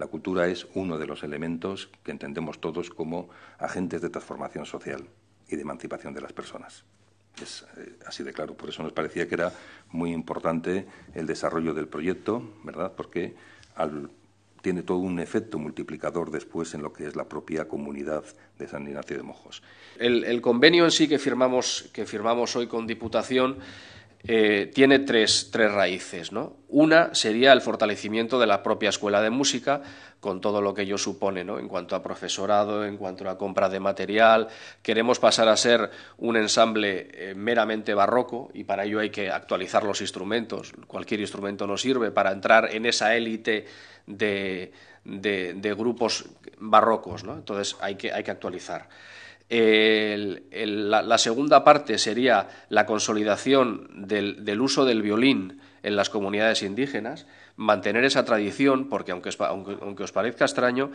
La cultura es uno de los elementos que entendemos todos como agentes de transformación social y de emancipación de las personas. Es eh, así de claro. Por eso nos parecía que era muy importante el desarrollo del proyecto, ¿verdad? Porque tiene todo un efecto multiplicador después en lo que es la propia comunidad de San Ignacio de Mojos. El, el convenio en sí que firmamos, que firmamos hoy con Diputación eh, tiene tres, raíces. ¿no? Una sería el fortalecimiento de la propia escuela de música, con todo lo que ello supone, ¿no? en cuanto a profesorado, en cuanto a compra de material. Queremos pasar a ser un ensamble eh, meramente barroco y para ello hay que actualizar los instrumentos. Cualquier instrumento nos sirve para entrar en esa élite de, de, grupos barrocos, ¿no? entonces hay que, hay que actualizar. El, la, segunda parte sería la consolidación del, uso del violín en las comunidades indígenas, mantener esa tradición, porque aunque, aunque, os parezca extraño,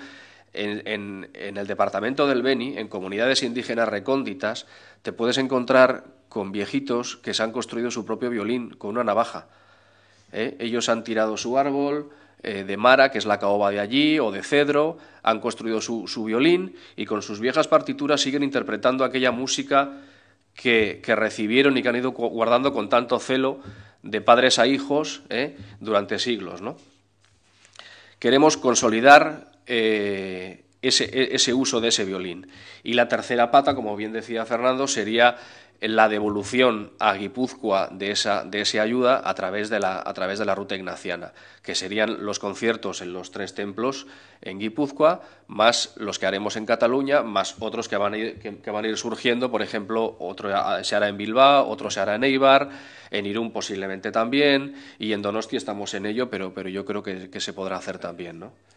en, el departamento del Beni, en comunidades indígenas recónditas, te puedes encontrar con viejitos que se han construido su propio violín con una navaja. ¿eh? Ellos han tirado su árbol, eh, de Mara, que es la caoba de allí, o de Cedro, han construido su, violín y con sus viejas partituras siguen interpretando aquella música que, recibieron y que han ido guardando con tanto celo de padres a hijos eh, durante siglos. Queremos consolidar eh, e, ese, uso de ese violín. Y la tercera pata, como bien decía Fernando, sería la devolución a Guipúzcoa de esa, de ayuda a través de, la, a través de la ruta ignaciana, que serían los conciertos en los tres templos en Guipúzcoa, más los que haremos en Cataluña, más otros que van a ir, que, van a ir surgiendo, por ejemplo, otro se hará en Bilbao, otro se hará en Eibar, en Irún posiblemente también, y en Donosti estamos en ello, pero, pero yo creo que, que se podrá hacer también, ¿no?